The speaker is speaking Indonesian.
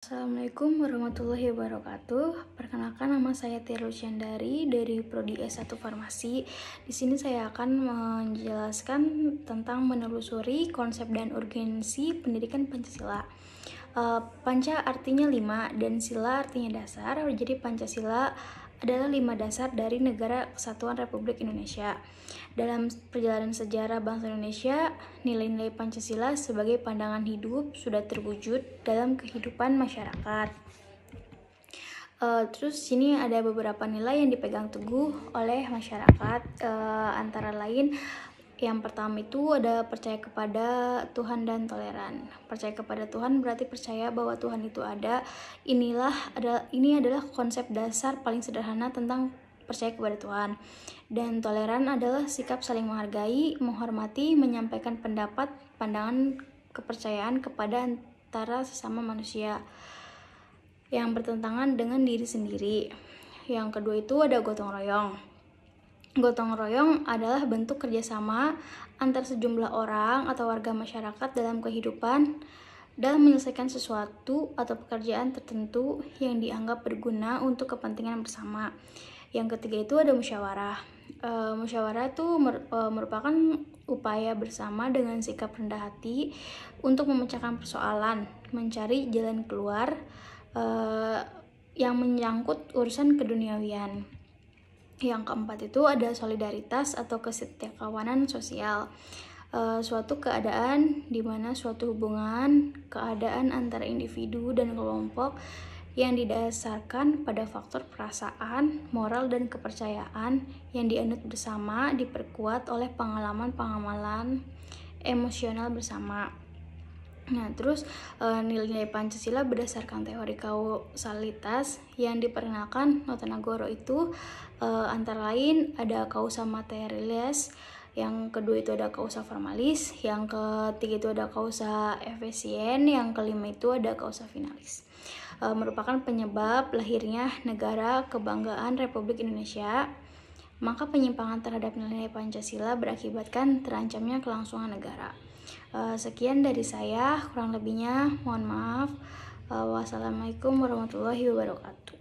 Assalamualaikum warahmatullahi wabarakatuh. Perkenalkan nama saya Tiro Chandari dari Prodi S1 Farmasi. Di sini saya akan menjelaskan tentang menelusuri konsep dan urgensi pendidikan Pancasila. Eh, panca artinya lima dan sila artinya dasar. Jadi Pancasila adalah lima dasar dari Negara Kesatuan Republik Indonesia. Dalam perjalanan sejarah bangsa Indonesia, nilai-nilai Pancasila sebagai pandangan hidup sudah terwujud dalam kehidupan masyarakat. Uh, terus sini ada beberapa nilai yang dipegang teguh oleh masyarakat uh, antara lain yang pertama itu ada percaya kepada Tuhan dan toleran. Percaya kepada Tuhan berarti percaya bahwa Tuhan itu ada. Inilah ada ini adalah konsep dasar paling sederhana tentang percaya kepada Tuhan. Dan toleran adalah sikap saling menghargai, menghormati, menyampaikan pendapat, pandangan, kepercayaan kepada antara sesama manusia yang bertentangan dengan diri sendiri. Yang kedua itu ada gotong royong Gotong royong adalah bentuk kerjasama antar sejumlah orang atau warga masyarakat dalam kehidupan dalam menyelesaikan sesuatu atau pekerjaan tertentu yang dianggap berguna untuk kepentingan bersama. Yang ketiga itu ada musyawarah. E, musyawarah itu mer, e, merupakan upaya bersama dengan sikap rendah hati untuk memecahkan persoalan, mencari jalan keluar e, yang menyangkut urusan keduniawian. Yang keempat itu ada solidaritas atau kesetiakawanan sosial. Uh, suatu keadaan di mana suatu hubungan, keadaan antara individu dan kelompok yang didasarkan pada faktor perasaan, moral, dan kepercayaan yang dianut bersama diperkuat oleh pengalaman-pengalaman emosional bersama. Nah, terus nilai eh, nilai Pancasila berdasarkan teori kausalitas yang diperkenalkan Notenagoro itu eh, antara lain ada kausa materialis, yang kedua itu ada kausa formalis, yang ketiga itu ada kausa efisien, yang kelima itu ada kausa finalis. E, merupakan penyebab lahirnya negara kebanggaan Republik Indonesia. Maka penyimpangan terhadap nilai nilai Pancasila berakibatkan terancamnya kelangsungan negara. Eh, sekian dari saya, kurang lebihnya mohon maaf. Uh, wassalamualaikum warahmatullahi wabarakatuh.